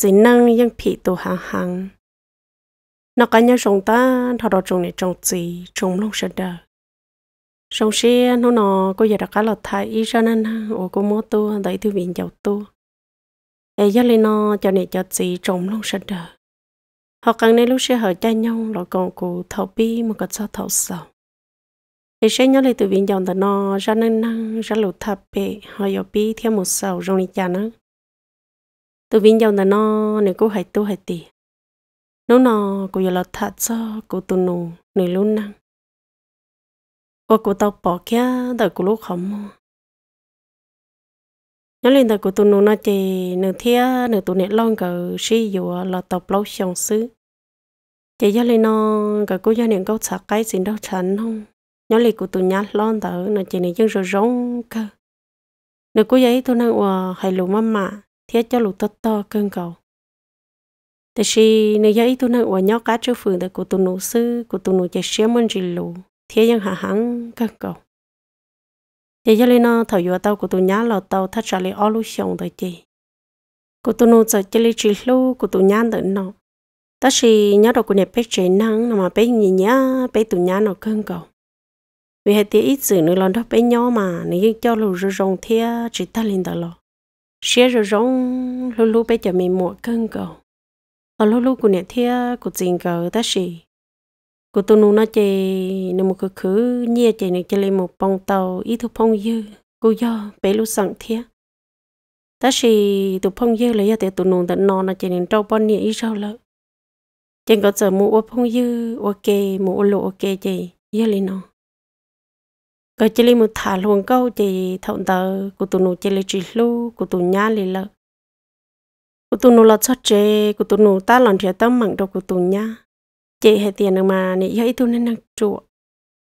rồi năng yang phì tổ hàng hàng nó cái nhau trồng ta thọ đó trồng này trồng gì trồng lông sơn đời sông xe nó nó có giờ đặt cả lọt thải y ra nên ô cô mua tu đẩy thư viện giàu tu ê giá lên nó cho này cho gì trồng lông sơn đời họ cần này lúc xe hỏi cha nhau rồi còn cụ thầu bi mà còn sao thầu sầu ấy sẽ nhớ lại từ viện giàu ta nó ra nên năng ra lụt thập bệ họ giờ bi theo một sầu rồi cha năng tôi vinh dòng là nó nếu cô hãy tôi hãy tì nó nó cô giờ là thật cho cô tôi nụ nụ luôn năng cô cô tao bỏ kia đợi cô lúc không mua nhớ lên đời của tôi nụ nó chỉ nửa thia nửa tụi nẹt lon cờ xí dùa là tộc lâu xong xứ chỉ nhớ lên nó cái cô gia đình có sạc cái gì đâu chán không nhớ lên của tụi nhát lon tờ nó chỉ nè chân rồi rong cơ nửa cô giấy tôi năng hòa hay lù mắm mà thiết cho lũ to to cơn cầu thế thì nếu giờ ít tu năng của nhau cá châu phường để của tu nụ sư của tu nụ chạy xe môn chỉ lũ thiết yang hạ hẳn cơn cầu thế giờ lên nó thảo dụa tàu của tu nhá lò tàu thắt trả lại ô lũ xong tới chị của tu nụ chạy chạy chỉ lũ của tu nhá đợi nó ta chỉ nhớ được của nẹp bé trẻ năng mà bé nhỉ nhá bé tu nhá nó cơn cầu vì hệ tiếc ít sự nữa lần đó bé nhỏ mà nếu cho lũ rồng thế chỉ ta lên đó lo xe rồi rong lú lú bây giờ mình mua cân cầu ở ờ, lú lú của nhà thia của tiền cầu ta xì của tôi nó chơi nó một cái khứ nhia chơi nó chơi lên một bông tàu ít thu phong dư cô do bé lú sẵn thia ta xì tụ phong dư lấy ra tụ nụ tận nó nó chơi nên trâu bao nhiêu ít rau lợ trên có giờ mua phong dư ok mua lộ ok chơi dư lên nó tôi ờ, chỉ li một thả luôn câu chỉ thọn tờ của tụi nó chỉ lấy chỉ lu của tụi nhà lì lợ của tụi nó là sót chế của tụi nó ta làm theo tâm mạng đồ của tụi nhà chị hệ tiền mà nị dễ tụi nên năng trụ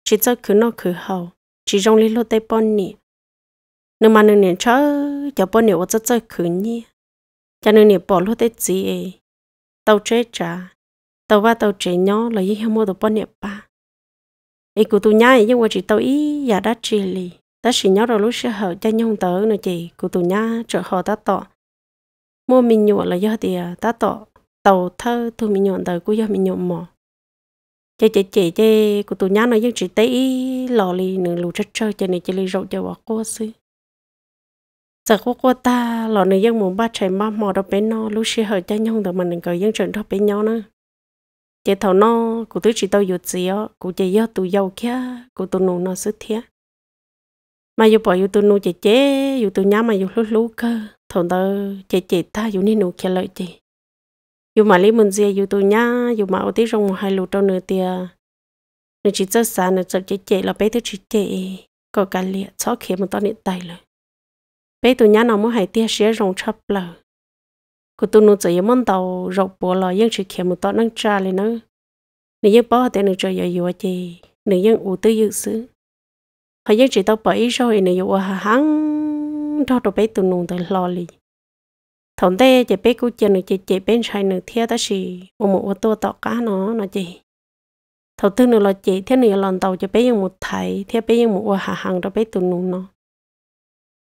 chỉ cho cứ nó cứ hầu chỉ trong li lô tay bọn nị nhưng mà nương nè chớ cho bọn nị cho cho cứ nhi cho nương nè bỏ lô tay gì tàu chế trả tàu ba tàu chế nhỏ là gì không mua được bọn nị ba ấy cụ tụi nhá nhưng mà chị tôi ý giả đã chỉ lì ta chỉ nhớ rồi lúc sẽ hở cho nhung tớ nữa chị cụ tụi nhá trở họ ta tọ mô mình nhộn là do thì ta tọ tàu thơ thu mình nhộn tớ cũng do mình nhộn mò chị chị chị chị cụ tụi nhá nói nhưng chị tới ý lò lì nửa lù trách chơi cho này chị lì rộng cho bỏ cô xí giờ cô cô ta lò nửa dân muốn ba trời ba mò đó bé nó lúc sẽ hở cho nhung tớ mà đừng có dân trận đó bé nhau nữa chị thầu nó cụ tôi chỉ tao dột gì á cụ chị do tụ giàu kia cụ tụ nụ nó sức thiệt mà dù bỏ dù tụ nụ chị chế dù tụ nhá mà dù lú lú cơ thầu tao chị chị ta dù ni nụ kia lợi chị dù mà lấy mình gì dù tụ nhá dù mà ở tí rong hai lú trong nửa tia nửa chỉ rất xa nửa chậm chị chị là bé thứ chỉ chị có cái liệt chó kia mà tao niệm tay rồi bé tụ nhá nó muốn hai tia sẽ rong chắp lời cô tu nô chơi món tàu rau bò là những sự kiện một tao năng trà lên nữa nếu như bỏ thì nó chơi giờ vừa chị nếu như ủ tư dự sự họ những chỉ tao bỏ ý rồi nếu như hà hăng đó đồ biết tu nô tao lo gì. thằng tê chỉ biết cô chơi nữa chỉ chỉ bên trái nữa theo ta chỉ ôm một ô tô tao cá nó nó chị thầu tư nữa là chị theo nữa lần tàu chỉ biết dùng một thầy theo biết dùng một hà hăng đó biết tu nô nó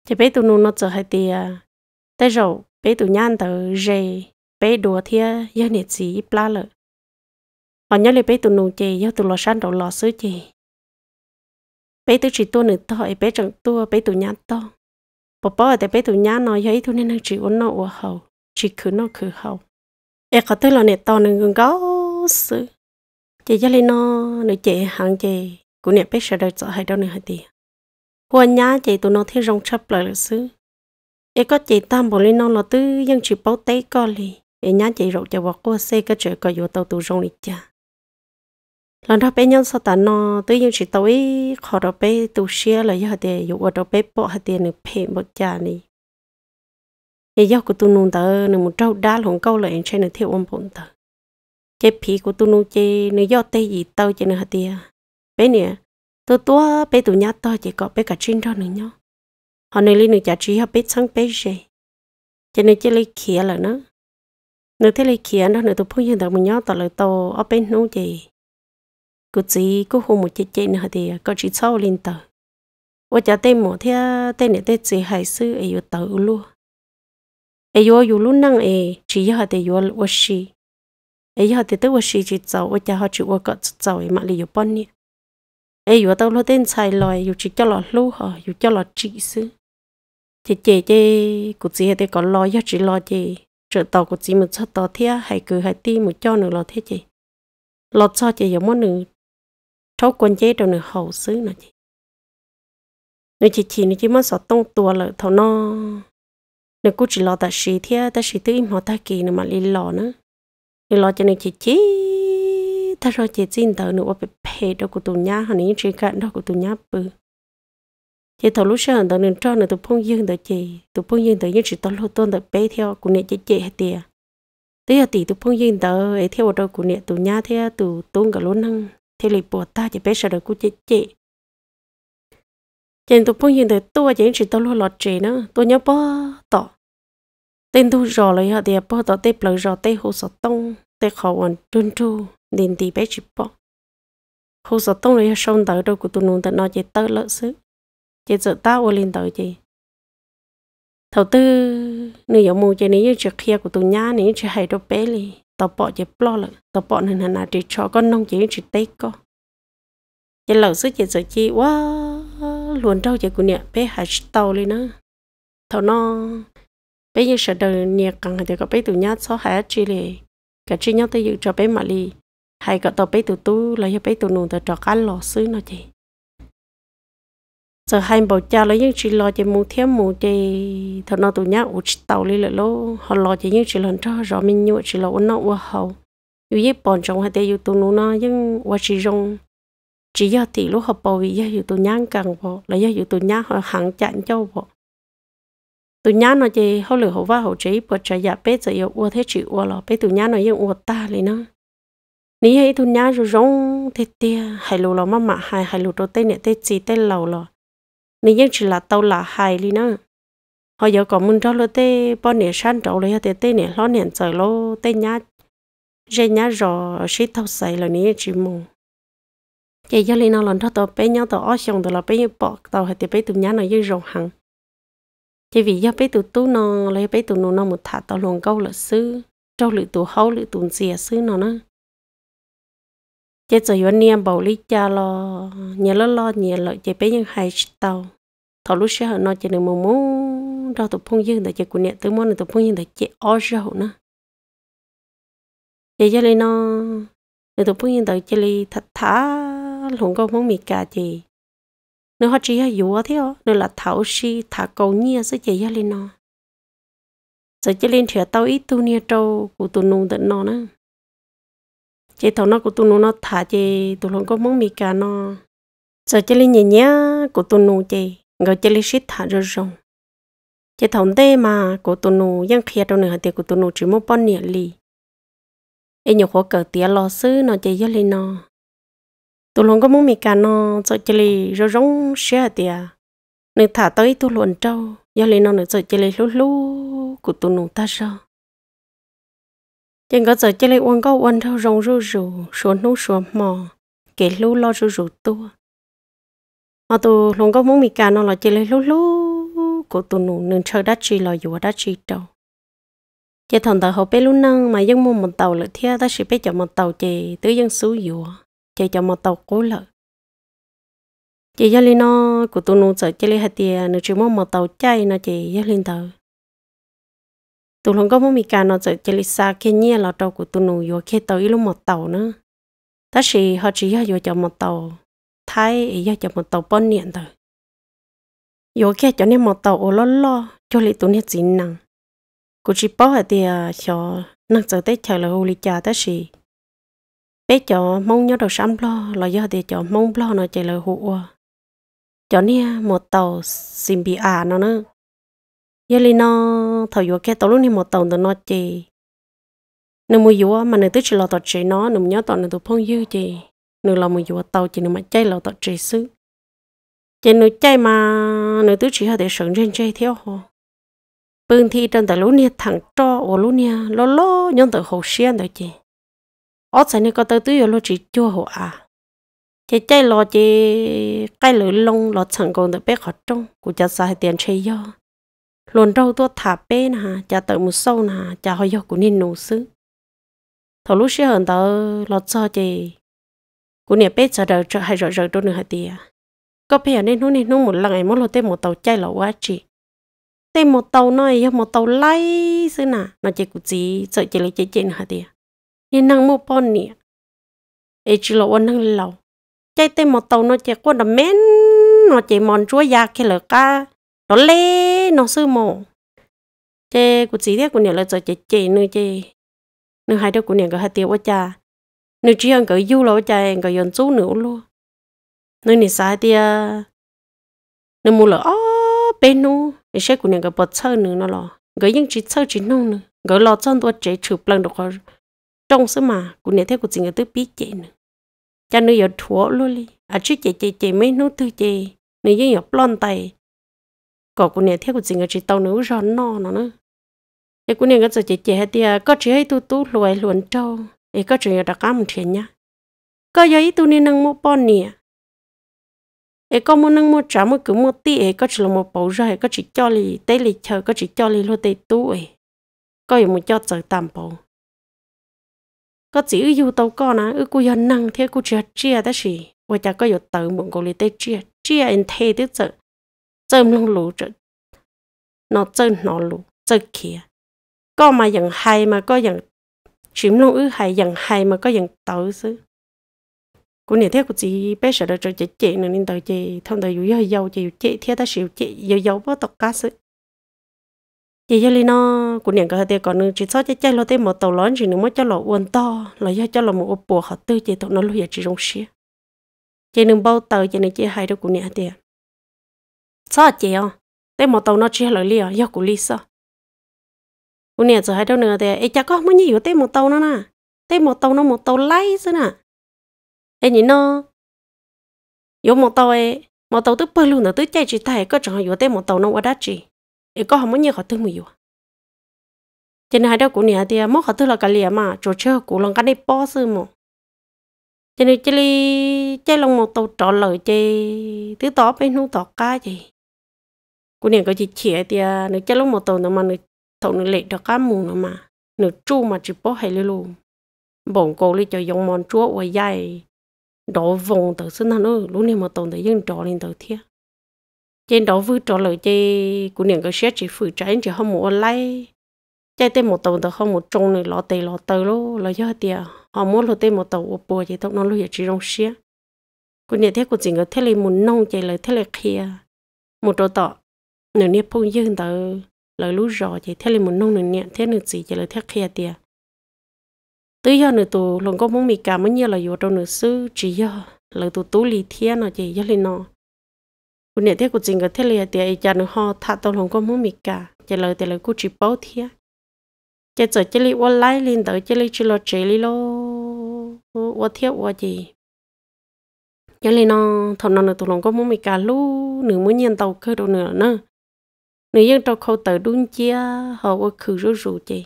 chỉ biết tu nô nó chơi hay tia tới rồi bé tụi nhan tờ rề bé đùa thia giờ nhiệt sĩ pla lợ họ nhớ lại bé tụi nụ chè giờ tụi lò san đầu lò sứ chè bé tụi chỉ tua nửa thọ bé chẳng tua bé tụi nhan to bỏ bỏ tại bé tụi nhan nói giấy thôi nên chỉ uốn nó uổng hậu chỉ khử nó khử hậu e có tới là nè to nên gần gó sứ chị giờ lên nó nửa chè hàng chè cũng nè bé sợ đời sợ hay đâu nè hay tiền Hùa nhá chạy tụi nó thấy rong chấp lại là xứ em có chị tam bộ lên non là tư dân chỉ bảo tế co lì em nhá chị rộng cho vợ cô xe cái chuyện coi vô tàu tù rong lì cha lần đó bé nhân sao ta nó tư dân chỉ tàu ấy khó đó bé tù xe là giờ thì dụ ở đó bé bỏ hạt tiền được phê một cha này em giáo của tụ nung tờ nung một trâu đá lồng câu anh trên nửa thiếu ông bổn tờ chế phí của tụ nung chế nửa do tây gì tàu trên nửa hạt tiền bé nè tôi tua bé tụ nhát to chỉ có bé cả trinh đó nữa nhau họ nên lên được giá trị họ biết sang biết gì cho nên chỉ lấy khía là nó nếu thế lấy khía đó, nữa tôi phun hiện tượng mình nhớ tao lại tao ở bên nó gì cứ gì, cứ hôm một chết chết nữa thì có chỉ sau lên tờ và chả tên một thế tên này tên chỉ hải sư ấy ở tờ luôn ấy ở ở luôn năng ấy chỉ ở thì ở ở xí ấy ở thì tôi ở chỉ tàu và chả họ chỉ ở cọ tàu ấy mà lấy ở bên nè ấy ở tao luôn tên xài loài ở chỉ cho lọ lưu họ ở cho lọ chỉ sư chị chị chị cụ chị hay có lo cho chị lo chị trợ tàu của chị một chút tàu thế hay cứ hay ti một cho nữa lo thế chị lo cho chị giống món nữa thấu quân chế đâu nữa hậu xứ nữa chị nếu chị chị nếu chị mất sợ tông tua là thầu no, nếu cô chị lo ta xí thế ta xí tự im họ ta kỳ nữa mà đi lo nữa nếu lo cho nên chị chị ta rồi chị xin tờ nữa bị phê đâu của tụi nhá họ nên chị cả đâu của tụi nhá bự chị thầu lúc sáng tao nên cho nên tôi phong dương tao chị tôi phong dương tao nhưng chỉ tao lo tôn tao bé theo của nè chị chị hết tiệt tới giờ tỷ tôi phong dương tao ấy theo đâu của nè tôi nhá theo tôi tôn cả lối năng thế lì bỏ ta chị bé sợ đời của chị chị chị tôi phong dương tao tua chị chỉ tao lo lọt chị nữa tôi nhớ bỏ tỏ tên tôi rõ lấy họ thì bỏ tỏ tên lời rõ tên hồ sọ tông tên khẩu hoàn trung tru nên thì bé chỉ bỏ hồ sọ tông lấy sông tới đâu của tôi nó tao nói chị tao lỡ sức chị sợ tao lên tới chị thầu tư nữ yếu mù chị nếu chị kia của tụi nhá nếu chị hay đâu bé li tao bỏ chị lo lợ tao bỏ nên là chị cho con nông chị chị tết co chị lỡ sức chị giờ chị quá luôn đâu chị của nè bé hay tàu lên nữa thầu nó bé như sợ đời nè càng thì có bé tụi nhá số hai chị li cả chị nhau tới dự cho bé mà li hay cả tao bé tụi tu là cho bé tụi nụ tao cho cá lò xứ nó chị giờ hai bảo cha lấy những chỉ lo cho muốn thêm muốn thì thằng nó tụi nhá ủ tàu đi lại lô họ lo cho những chỉ lần cho rõ mình nhựa chỉ lo uống nó uống hậu dù gì bọn chồng hay tây dù tụi nó nó nhưng uốn chỉ rong chỉ do thì lúc họ bảo vì do dù tụi nhá càng bỏ là do dù tụi nhá họ hàng chặn cho bỏ tụi nhá nó chỉ họ lừa họ va họ chỉ bỏ trả giả dạ, bết giờ yêu uốn thế chỉ uống lọ bết tụi nhá nó nhưng uống ta liền nó nếu hay tụi nhá rong thế tia hai lù lo mà mà hai hai lù đồ tây nè tây chỉ tây lầu lo nên nhất chỉ là tàu là hài đi nữa họ giờ có muốn cho lo tê bọn nè san trâu lấy tê tê nè lo nè trời lo tê nhá dây nhá rò xí thâu xài là nè chỉ mù chị giờ lên nào lần đó tàu bé nhau tàu ở xong tàu là bé bỏ tàu hay tê bé tụi nhá nó dây rồng hằng chỉ vì giờ bé tụi tú nó lấy bé tụi nó nó một thả tàu luồng câu là sư trâu lự tụi hấu lự tụi dìa sư nó nữa chế rồi yo niêm bảo lý cha lo nhà lo lo nhà lo chế bé những hai tàu thầu lúc sẽ nó chế được một món đau tụ phong dương để chế của nhà tứ món là tụ phong dương để chế ó rau nữa chế cho lên nó để tụ phong dương để chế li thật thả lùng câu món mì cà chế nếu họ chỉ hay dụ thế ó nếu là thảo si thả cầu nhia sẽ chế cho lên nó giờ chế lên thửa tao ít tu nia trâu của tụ nung tận nó nữa chế thầu nó của tụi nó thả chế tụi nó có muốn mì cả nó giờ chế lên nhẹ nhẹ của tụi nó chế ngồi chế lên xít thả rồi rồng chế thầu đây mà của tụi nó vẫn khía đâu nữa thì của tụi nó chỉ một bao nhiêu lì em nhiều khó cỡ tía lo sư nó chế giờ lên nó tụi nó có muốn mì cả nó giờ chế lên rồi rồng xé tía nửa thả tới tụi nó trâu giờ lên nó nửa giờ chế lên lú lú của tụi nó ta sao nhưng có giờ chơi lấy uống có uống thâu rong rú rú xuống nút xuống mò kể lú lo rú rú tua mà tụ luôn có muốn mì cà nó là chơi lấy lú lú của tụ nụ nương chơi đắt chi là dù đắt chi đâu chơi thằng tàu họ bé lú năng mà dân mua một tàu lợi thia ta sẽ bé chọn một tàu chơi tứ dân xú dù chơi chọn một tàu cố lợi chị gia linh nó của tôi nụ sợ chơi lấy hạt tiền nửa chỉ mua một tàu chay nó chị gia linh tàu tụi nó có muốn mi cà nó giờ chơi lịch xa kia nhia là tàu của tụi nó vô kia tàu ít lúc một tàu nữa ta chỉ họ chỉ họ vô cho một tàu thái ý cho một tàu bốn niệm thôi vô kia cho nên một tàu ô lo lo cho lịch tụi nó chỉ năng cụ chỉ bảo là thì cho năng giờ tết chờ là hồ lịch cha ta chỉ bé cho mong nhớ đầu sắm lo là do thì cho mong lo nó chơi là hồ cho nên một tàu xin bị à nó nữa giờ nó nó thầu vô cái tổ lúc này một tàu tụi nó chì nếu mua vô mà nếu tứ chỉ lo tàu chỉ nó nếu nhớ tàu nếu tụi phong dư chì nếu lo mua vô tàu chỉ nếu mà chay lo tàu chỉ xứ chỉ nếu chay mà nếu tứ chỉ họ để sướng trên chay theo họ bưng thi trên tàu lúc này thẳng cho ở lúc này lô lô nhân tàu hồ xiên rồi chì ở trên này có tàu tứ vô lo chỉ chưa hồ à chỉ chay lo chỉ cái lửa lông lo chẳng còn được bé khó trông cũng chả sai tiền chay do lồn rau tua thả bê nè chả tự một sâu nè chả hơi của nên nụ xứ thầu lúc xưa hơn tao lọt cho chị của nè bê chờ đợi cho hai rồi rồi đôi nửa hạt tía có phải nên nó nên nó một lần ấy mỗi lần tên một tàu chay là quá chị tên một tàu nói một tàu lấy xứ nà, nó chỉ của chị sợ chị lấy chị chị nửa hạt tía nên năng mua pon nè ấy chỉ là ôn năng lâu chay tên một tàu nó chỉ có đầm mến, nó chỉ mòn chúa già kia là ca nó lê nó sư mồ chê của chỉ thế của nhà là cho chê chê nữa chê nữa hai đứa của nhà có hai tiêu quá cha nữa chỉ ăn cái du lỗ cha cái yon chú nữa luôn nữa này sai tia nữa mua là ó bên nu để xe của nhà có bớt chơi nữa nó lo cái những chỉ chơi chỉ nông nữa cái lo chân tôi chế chụp lần được rồi trong số mà của nhà thế của chỉ người tự biết chê nữa cha nữa giờ thua luôn đi à chứ chê chê chê mấy nô tư chê nữa giờ giờ plon tay có cô nè theo của chị người chị tàu nữ rõ nọ nó nữa cái cô nè cái giờ chị chị hết đi có chị hay tu tu lùi luồn trâu ấy có chị đặt cam chuyện nhá có giờ ấy tu nên năng mua bò nè ấy có mua năng mua trả mua cứ mua tí ấy có chỉ là mua bầu ra có chỉ cho li tê lì chờ có chỉ cho li lo tê tu ấy có gì mua cho giờ tạm bầu có chỉ ưu tàu con á ở cô giờ năng theo cô chia chia đó chỉ và chả có yêu tàu muốn cô lì tê chia chia anh thế tức giờ chơm lông lũ trợ nó chơm nó lũ chơ kia có mà dần hay mà có dần chìm lông ư hay dần hay mà có dần tấu xứ cũng nè thế của chị bé sợ đó cho chị chị nên nên tàu chị thông tàu yếu hơi giàu chị chị thế ta xỉu chị giàu giàu bớt tộc cá xứ chị cho li nó cũng nè có hơi thế còn nữa chị sót chị chạy lo thêm một tàu lớn chị nữa mới cho lo uốn to là do cho lo một ô bùa họ tư chị tụi nó lúc giờ chị rong xía chị nương bao tàu chị này chị hay đâu cũng nè thế cho chị à để một tàu nó chia lời liền yêu của lý sao u nè giờ hai đâu nữa thì ai chắc có mấy nhiều tên một tàu nó nè tên một tàu nó một tàu lấy chứ nè ai nhìn nó yếu một tàu ấy một tàu tức bơi luôn nữa tức chạy chỉ thay có chẳng yếu tên một tàu nó quá đắt chỉ ai có không mấy nhiều họ tức mười yếu cho nên hai đâu của nè thì mỗi họ tức là cái liền mà chỗ chơi của lòng cái này bỏ sư mà cho nên chơi chơi lòng một tàu trọ lời chơi thứ tỏ bên nu tỏ cá gì cô nàng có chỉ chia thì à, nó chắc lúc một tuần nó mà nó thầu nó lệ được cá mù nó mà nó chu mà chỉ bó hay luôn bổng cô lấy cho dùng món chúa và dài đổ vòng từ sinh thành ơi lúc này một tuần tới dân trọ lên từ thiết trên đó vừa trò lời chơi cô nàng có xét chỉ phử trái chỉ không muốn lấy chạy tới một tuần tới không một trung này lọ tê lọ tơ luôn lọ cho tiệt à, họ muốn lọ tê một tuần ô bùa chỉ tóc nó luôn giờ chỉ rong xía cô nàng thấy cô chỉ có thấy lấy muốn nông chạy lại thấy lấy kia một trò tọt nửa nè phong dương tờ lời lũ rò chỉ theo lên một nông nửa nè thế nửa gì chỉ là theo kia tiệt tới giờ nửa tù lòng có muốn mì cả mới nhiều là vô trong nửa sư chỉ giờ lời tù tú lì thiên nó chỉ giờ lên nó cũng nè thế cũng chính cái thế là tiệt giờ nửa ho thà tao lòng có muốn mì cả chỉ lời tiệt lời cũng chỉ bao thiên chỉ giờ chỉ lấy online lên tới chỉ lấy chỉ lo chỉ lấy lo ô thiệt ô gì giờ nên nó thằng nó nó tụi nó có muốn mì cà lu nửa muốn nhiên tàu cơ đồ nửa nữa nếu dân trong khâu tờ đun chia họ có khử rú rú chị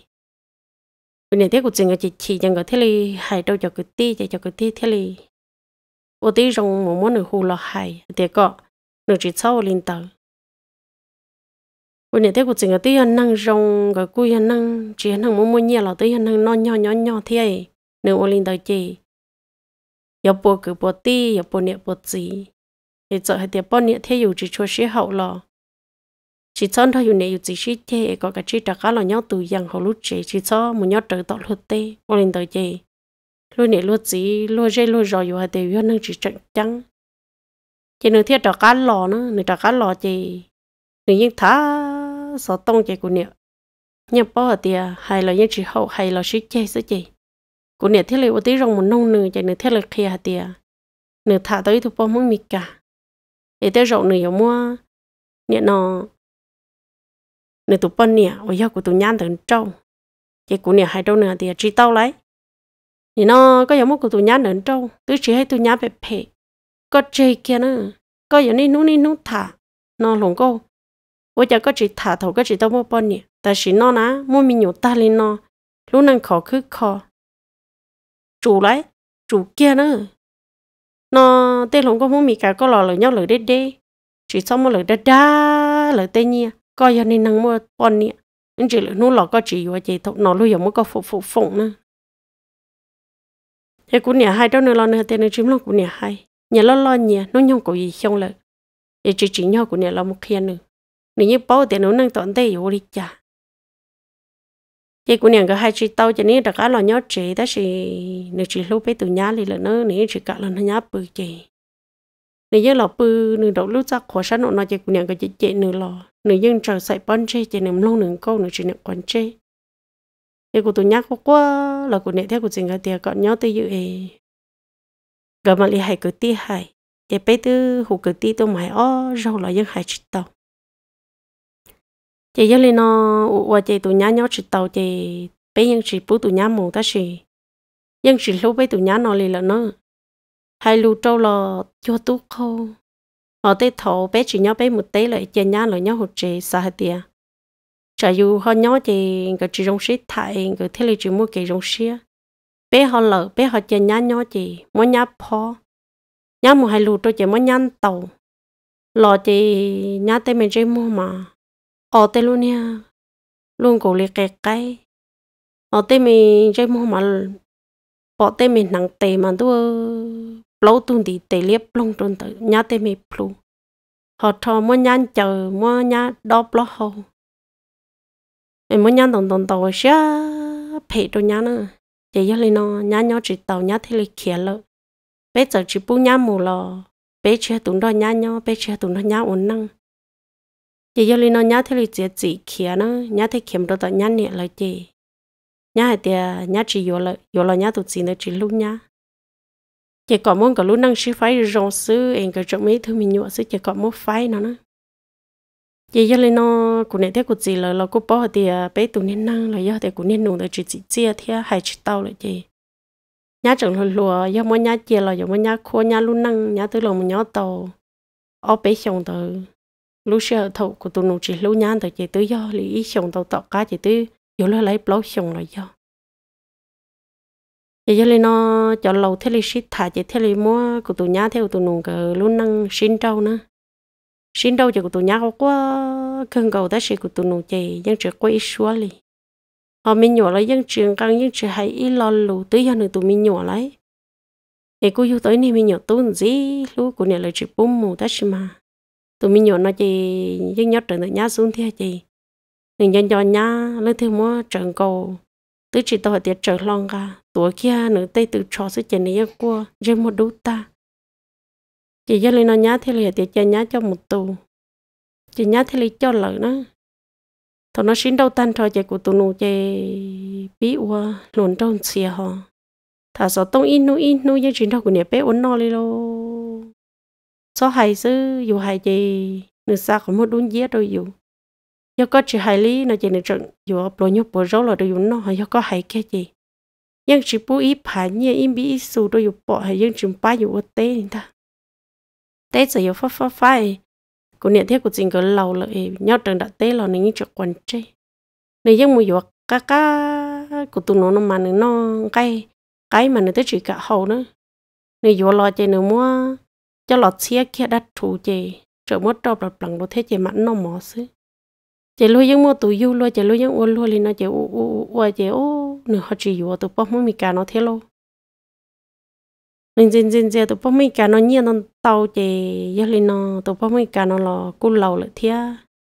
bên này thế của chuyện người chị chỉ chẳng có thấy li hại đâu cho cái tia chạy cho cái tia thấy li ở đây rong một món nửa hồ lọ hại thế có Nước chỉ sau lên tờ bên này thế của chuyện người tí ăn năng rong cái cua ăn năng chỉ ăn năng mua mua nhà là tới ăn năng non nhỏ nhỏ nhỏ thế ấy nửa lên tờ chị giờ bộ cái bộ tia, giờ bộ nhẹ bộ gì thì giờ hai tiệp bộ nhẹ thấy dù chỉ cho sĩ hậu lọ chỉ cho thôi này yêu chỉ sĩ thế có cái chỉ đặc cá là nhau từ yang hồ lúc chỉ chỉ cho một nhau trở tạo lúc tê ô lên tới gì lúc này lúc chỉ lúc chơi lúc rồi yêu hai tê yêu năng chỉ chặt chăng chỉ nửa thiết đặc cá lò nữa nửa đặc cá lò chỉ nửa những thá sợ tông chỉ của niệm nhập bao thì à, hay là những chỉ hậu hay là sĩ chơi sẽ chỉ của niệm thế là ô tí rồng một nông nửa chỉ nửa thiết là kia hạt tiền nửa thả tới thuộc bao mông mít cả để tới rộng nửa mua niệm nọ nửa tụ bận nè ở giờ của tụ nhàn từng trâu cái cụ nè hai trâu nè thì chỉ tao lấy thì nó có giống một của tụ nhàn tận trâu tứ chỉ hay tụ nhàn bẹp bẹp có chơi kia nữa có giống như nú như nú thả nó lồng câu ở giờ có chỉ thả thầu có chỉ tao mua bận nè ta chỉ nó ná mua mình nhổ ta lên nó lúc năng khó cứ chủ lấy chủ kia nữa nó tên lồng câu mua mì cả có lò lợn nhau lợn đê đê chỉ xong một lợn đa đa lợn tê nhia có giờ nên năng mua bọn nè nhưng chỉ là nó lọ có chỉ vừa chị thục nó luôn giờ mới có phục phục phụng nữa thế cũng nhà hai đó nữa lo nữa tên nó chim lo cũng nhà hai nhà lo lo nhà nó nhong cổ gì không là để chỉ chỉ nhau của nhà lo một khi nữa nếu như bao tiền nó năng tận tay vô đi chả thế cũng nhà cái hai chị tao cho nên đặc cá lo nhớ chị đó chị nếu chỉ lúc bé từ nhà thì là nó nếu chỉ cả là nó nhá bự chị nếu như là bự nửa đầu lúc ra khó sẵn nó chỉ cũng nhận cái chỉ chế nửa lò nửa dân trời sài bắn chế chỉ nằm lâu nửa câu nửa chỉ nằm quan chế thì cô tụi nhắc quá là cô nè theo cô chỉnh cái tiệc còn nhớ tới dự ấy gặp mặt li hại cứ ti hại để bây tư hụ cứ ti tôi mày ó rau là dân hại chỉ tàu chị dân lên nó và chị tụi nhá nhớ chỉ tàu chị bây dân chỉ bút tụi nhá mù ta chỉ dân chỉ lúc bây tụi nhá nó li là nó hai lù trâu lò cho tú khâu họ tê thổ bé chỉ nhau bé một tế lại chè nhá lại nhau hụt chè xa hạt tiền chả dù họ nhau chè người chỉ rong xí thải người thế lại chỉ mua cái rong xí bé họ lợ bé họ chè nhá nhau gì, muốn nhá po nhá một hai lù trâu chè muốn nhăn tàu lò thì nhá tê mình chơi mua mà họ tê luôn nha luôn cổ liệt kẹt cái Họ tê mình chơi mua mà bỏ tê mình nặng tề mà tôi lâu tuần thì tệ liếp lông tuần tự nhá tê mê plu họ thò mua nhăn chờ mua nhá đo lo hồ em mua nhăn đồng đồng tàu xe, phê đồ nhá nữa chỉ cho lên nó nhá nhó chỉ tàu nhá thế lịch kia lợ bé giờ chỉ bu nhá mù lò bé chưa tuần đó nhá nhó bé chưa tuần đó nhá ổn năng chỉ cho lên nó nhá thế lịch chỉ chỉ kia nữa nhá thế kiếm đồ tàu nhá nhẹ lời chị hai thì nhá chỉ vô lợ vô lợ nhá tụt gì được chỉ luôn nhá chỉ có muốn có lúc năng sĩ phái rong sư em có chỗ mấy thứ mình nhuộn sư chỉ có muốn phái nó nữa chỉ do lên nó cũng nên thế cũng gì là là cũng bỏ thì à, bé tụ nên năng là do thì cũng nên nung là chỉ chỉ chia thì hai chỉ tao là gì nhá chẳng lừa lừa do mỗi nhá chia là do mỗi nhá khô nhá luôn năng nhá tới lòng nhá tàu ở bé xong từ lúc xưa thầu của tụ nung chỉ lúc nhá từ chỉ tới do lý xong tàu tọt cá chỉ tới do lo lấy blog xong là do giờ lên nó cho lâu thế là xịt thả chỉ thế là mua của tụi nhá theo tụi nùng cờ luôn năng xin trâu nữa xin trâu chỉ của tụi nhá có quá cần cầu ta sẽ của tụi nùng chỉ dân chỉ quay xóa đi họ mình nhỏ lấy dân trường căng dân chỉ hay ít lo lù tới giờ này tụi mình nhỏ lấy thì cô yêu tới này mình nhỏ tốn gì lú của nhà lời chỉ bùm mù ta xí mà tụi mình nhỏ nó chỉ dân nhớ trở tụi nhá xuống thế chị người dân cho nhá lấy thêm mua trận cầu tới chỉ tôi tiệt trở long cả tuổi kia nữa tay từ cho sẽ chèn này qua dễ một đu ta chỉ cho lên nó nhá thì là thì chèn nhá cho một tù chỉ nhá thì là cho lợi nó tao nó xin đâu tan cho chạy của tụi nụ chạy bí ua luôn trong xìa họ thà sợ tông in nu in nu như chuyện đâu của nhà bé uốn no lên lô số hay chứ dù hay chị nửa xa không muốn đun giết rồi dù do có chị hai lý nó chị nửa trận dù ở bờ nhúc bờ rau là dù nó hay có hai cái gì ยังชิปูอีผ่านเนี่ยอินบีอีสูโดยอยู่ปอให้ยังจิมป้าอยู่ว่าเต้นี่ท่าเต้จะอยู่ฟ้าฟ้าไฟกูเนี่ยเท่กูจริงก็เราเลยยอดเดินดัดเต้เราเนี่ยยิ่งจะกวนเจเนี่ยยังมืออยู่ก้าก้ากูตุนน้องมันเนี่ยน้องไก่ไก่มันเนี่ยเต้จีกะเฮาเนาะเนี่ยอยู่รอเจเนี่ยมัวจะหลอดเสียแค่ดัดถูเจจะมัดรอบหลอดปลังรถเทเจมันน้องหมอซื้อเจลุยยังมัวตุยูลุยเจลุยยังอ้วนลุยเลยนะเจอ้วนเจโอ้ nữa họ chỉ yếu tụ bóc mũi cá nó thế lô nên dần dần dần tụ bóc mũi cá nó nhiên nó tàu chè giờ lên nó tụ bóc mũi cá nó là cú lầu lại thế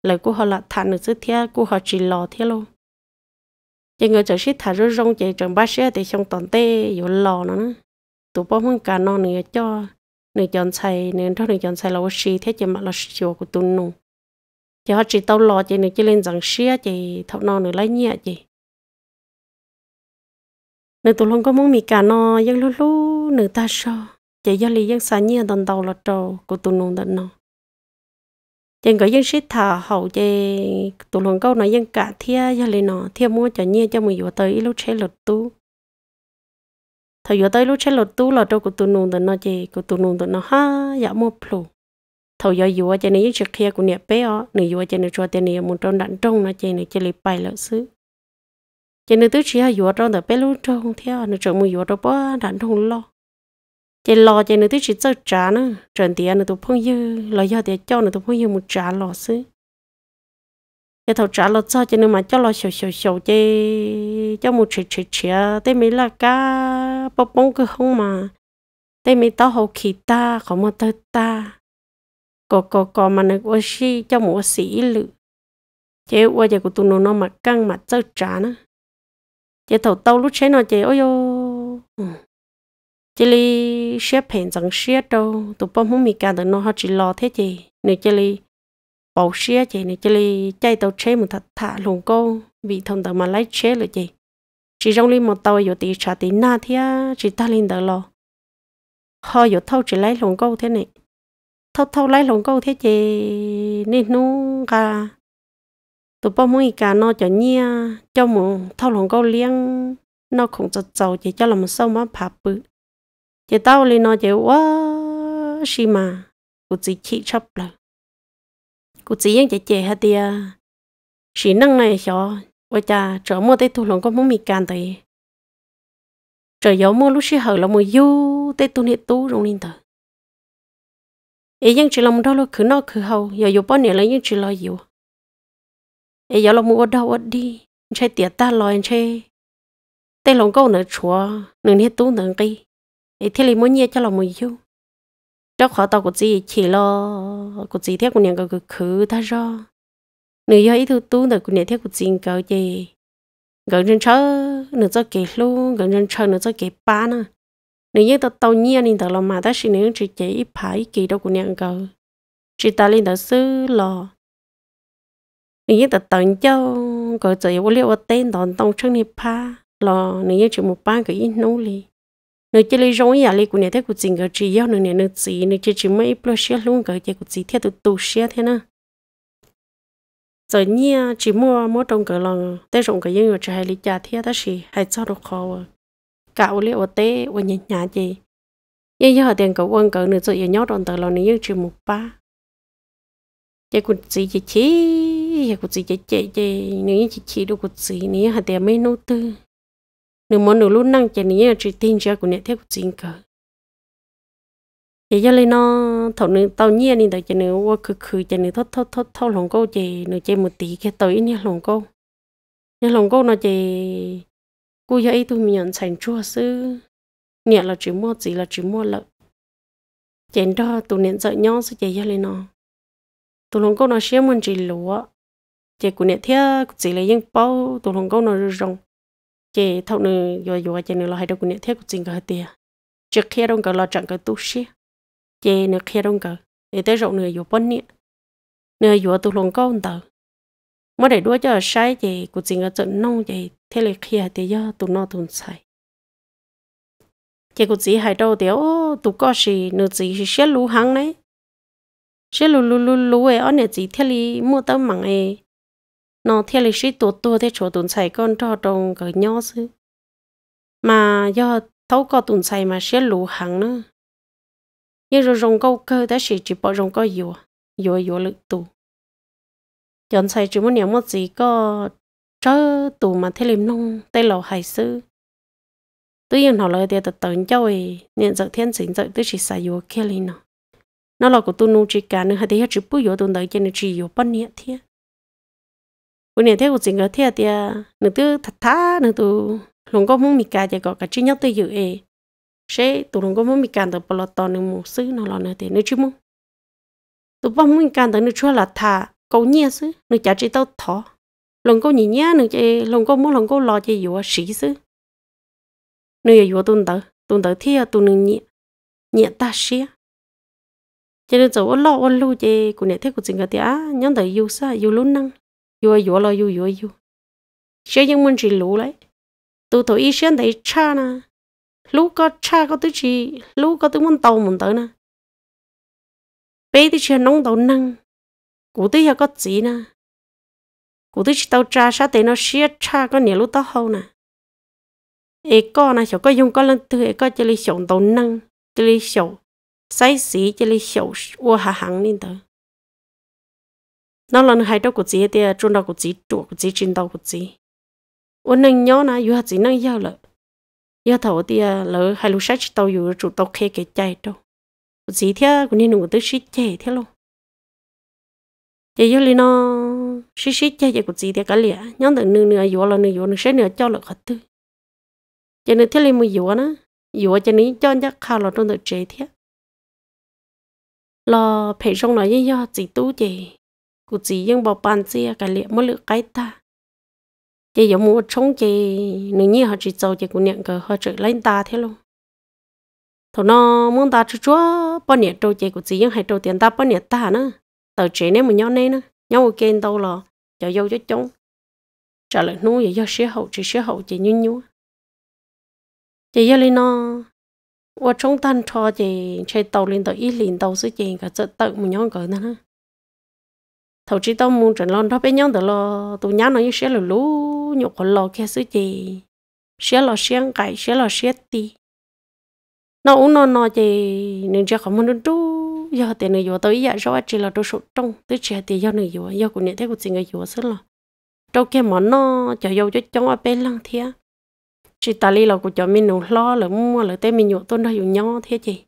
lại cú họ là thả được chứ thế cú họ chỉ lò thế lô chỉ người chỉ thả rất rong chỉ trồng bát xe để xong toàn tê yếu lò nó nữa tụ bóc mũi cá nó nữa cho nữa chọn xài nữa thôi nữa chọn xài là xì thế chỉ mà là chiều của tụ nụ chỉ họ chỉ tàu lò chỉ nữa chỉ lên rằng xe chỉ thọ nó nữa lấy nhẹ chỉ nữ tụi lông có muốn mì cà no, dân lú lú nữ ta sao chạy do lì dân xã nhia đòn đầu là trầu của tụi nông đợt nó chẳng có dân sĩ thả hậu chè tụi lông câu nói dân cả thia do lì nó thia mua cho nhia cho mình vừa tới ít lúc chế lột tu thời vừa tới lúc chế lột tú là trâu của tụi nông đợt nó chè của tụi nông đợt nó ha dạ mua plu thầu vừa vừa cho này những chiếc kia của nẹp bé ó, nữ vừa cho nên cho tiền này một trâu đạn trông nó chè này chè lì bài lợi xứ chỉ nên tứ chỉ hay vừa trong đó bé lúc trong theo nó chọn mua vừa đó bỏ đàn thùng lo chỉ lo chỉ nên tứ chỉ chơi trả nữa trần tiền nó tụi phong dư lo do tiền cho nó tụi phong dư một trả lo xứ cái thầu trả lo cho cho nên mà cho lo sầu sầu sầu chứ cho một chỉ chỉ chỉ thế mới là cá bông bông cứ không mà thế mới tao hậu kỳ ta không mà tới ta có có có mà nó quá xí cho một xí lự chế ô giờ của tụi nó mà căng mà chơi trả nữa chị thầu tàu lúc chế nó chị ôi yo ừ. chị li xếp hẹn chẳng xếp đâu tụi bom không mì cả được nó họ chỉ lo thế chị nếu chị li bảo xếp chị nếu chị li chạy tàu chế một thật thả luôn cô vì thông tàu mà lấy chế rồi chị chỉ trong li một tàu có tí trả tí na thế chỉ ta lên tàu lo họ có thâu chỉ lấy luôn cô thế này thâu thâu lấy luôn cô thế chị nên nó cả tụi bao muốn cả nó cho nhia cho mù thao lòng câu liêng nó không cho giàu chỉ cho làm sâu mà phá bự chỉ tao lên nó chỉ quá xì mà cụ chỉ chỉ chấp là cụ chỉ những chỉ chỉ hết đi xì năng này cho và cha trở mua tới thu lòng có muốn mì can tới trở giấu mua lúc xì hở là mua du tới tu nít tu rồi nên tới ấy nhưng chỉ là một đôi lúc cứ nó cứ hầu giờ dù bao nhiêu là nhưng chỉ lo nhiều ấy giờ là mua đâu ở đi chơi tiệt ta lo chơi Tay lòng câu nở chúa nửa nét tú nửa cây ấy thế là muốn nhẹ cho lòng mình yêu đó khó tao của gì chỉ lo của gì thế của nhà cái khứ ta do nửa giờ ấy thứ tú nửa của nhà thế của gì cái gì gần chân chớ nửa cho kể luôn gần chân chớ nửa cho kể ba nữa nửa giờ tao tao nhẹ nên tao làm mà ta xin nửa chỉ chỉ phải kỳ đâu của nhà cái chỉ ta lên tao xứ lo nếu ta tận cho có giờ yếu liệu tên đòn tông chân đi pa là nếu chỉ một ba cái ít nô li nếu chỉ lấy rong nhà li của nhà thế của chính cái chỉ yếu nếu nhà nữa chỉ nếu chỉ chỉ mấy plus xe luôn cái chỉ của chỉ theo tụ tụ xe thế na giờ nhia chỉ mua mua trong cái lòng tới trong cái những người chỉ hay lý giả đó chỉ hay cho được khó cả yếu liệu tế ở nhà nhà gì nhưng giờ tiền cậu quân cậu nữa rồi nhớ đòn tờ lo nếu chỉ một ba chỉ của chỉ chỉ hi cô chị chơi chơi, chạy nếu chị chị đâu cô chị nếu hạt tiền mấy nô tư nếu muốn nửa luôn năng chơi này chị tin cho cô nè theo cuộc chơi cả chị cho lên nó thầu nữ tao nhia nên tại chơi nữ qua khử khử chơi nữ thốt thốt thốt thốt lòng câu chơi, nữ chơi một tí cái tới nè lòng câu nè lòng câu nó chơi, cô giờ ấy tôi mình nhận sản chua sư nè là chỉ mua gì là chỉ mua lợn chị đó tụi nè sợ nhau sư chơi cho lên nó tụi lòng câu nó xem mình chỉ lúa chị cũng nhận theo chị lấy những bao tụ lòng câu nó rong chị thâu nữa vừa vừa chị nữa là hai đầu cũng nhận của cũng cái tiền chị khi đông cả là chẳng cả tu sĩ chị nữa khi đông cả để tới rộng nữa vừa bốn nhỉ nữa vừa tụ lòng câu tờ mới để đuôi cho sai chị của chỉ ở trận nông chị thế là khi hai do tu nó tu sai chị cũng chỉ hai đầu thì ô tụ có gì nữa chỉ sẽ lú hàng này sẽ lú lú lú lú ấy anh nhà chỉ thế là mua tấm mạng ấy nó theo lịch sử tổ tua thế chỗ tụn xài con cho trong cái nhỏ chứ mà do thấu có tụn xài mà sẽ lũ hẳn nữa nhưng rồi rồng câu cơ đã chỉ chỉ bỏ rồng có dùa dùa dùa lực tù chọn xài chỉ muốn nhớ một gì có trớ tù mà theo liềm nông tây lầu hải sư tuy nhiên họ lời thì tự tấn cho ấy nhận dạy thiên sinh dạy tôi chỉ xài dùa kia lên nó nó là của tu nu chỉ cả nữa hay thì hết chỉ bùi dùa tụn cho nên chỉ dùa bất nhiệt thiệt bữa nay thấy cuộc chuyện ở thế thì nữ tư thật thà nữ tu lồng có muốn mì cà thì có cả chi nhau tới dự ấy sẽ tụ lồng có muốn mì cà từ lọt tòn nữ một xứ nó là nữ thì nữ chứ muốn tụ bao muốn cà từ nữ chua là thà câu nhia xứ nữ chả chỉ tao thọ lồng có nhìn nhá nữ chỉ lồng có muốn lồng có lo chỉ dụ sĩ xứ nữ giờ dụ tuần tới tuần tới thế tụ nữ nhẹ nhẹ ta xía cho nên cháu lo ôn lưu chị cũng nhận thấy cuộc chuyện cái tiếng nhắn tới yêu xa yêu luôn năng yo yo lo yo yo yo sẽ những môn chỉ lú lấy tụi tôi ý xem thấy cha na lú có cha có tôi chỉ lú có tôi muốn tàu muốn tới na bé tôi chỉ nông tàu năng cụ tôi có gì na cụ tôi chỉ tàu cha sao thế nó xia cha có nhiều lú tao hậu na ê e co na chỗ có dùng có lần thứ ê co chỉ lấy sống tàu năng chỉ lấy sống sai sĩ chỉ lấy sống ua hà hàng nên tới nó lần hai đâu của chị thì trung đâu của chị trụ của chị trên đâu của chị ôn nâng nhớ na yêu chị nâng yêu lợ yêu thầu thì lỡ hai lúc sáng tàu yêu chủ tàu khe cái chạy đâu của chị thì cũng nên đừng tới xí chạy thế luôn chị yêu li nó xí xí chạy chạy của chị thì cả lẹ nhớ được nửa nửa yêu là nửa yêu nửa sáng nửa cho lợ khát tư cho nên thế lên mua yêu nữa yêu cho nên cho chắc khao là trong được chạy thế lo phải xong nói với nhau chị tú chị cụ chỉ dân bảo bàn xe cái liệu mỗi lựa cái ta chỉ giống một trống chỉ nữ nhi họ chỉ giàu chỉ cụ niệm cờ họ trở lên ta thế luôn thầu nó muốn ta chúa chúa bao nhiêu trâu chỉ cụ chỉ dân hay trâu tiền ta bao nhiêu ta nữa tờ trẻ nên mà nhau nên nữa nhau ok đâu là cho dâu cho chống trả lời nuôi vậy do xế hậu chỉ xế hậu chỉ nhu nhu chỉ do lên nó qua chúng ta cho chỉ chơi tàu lên tàu ít liền tàu số chèn cả tự tự mà nhau cỡ nữa thầu chỉ tao muốn trận lon đó bên nhau đó lo tụi nhau nói như xé lù lú nhục còn lo kia sứ gì xé lo xé cày xé lo xé ti nó uống nó nó gì nên chắc không muốn đủ giờ tiền này vừa tới giờ rồi chỉ là đồ sụt trong tới trẻ thì giờ này vừa giờ cũng nhận thấy cũng chỉ người vừa xí là đâu kia món nó chờ dâu cho cháu ở bên lăng thia chỉ ta đi là cũng cho mình nấu lo là mua là tới mình nhậu tôi nó dùng nhau thế chị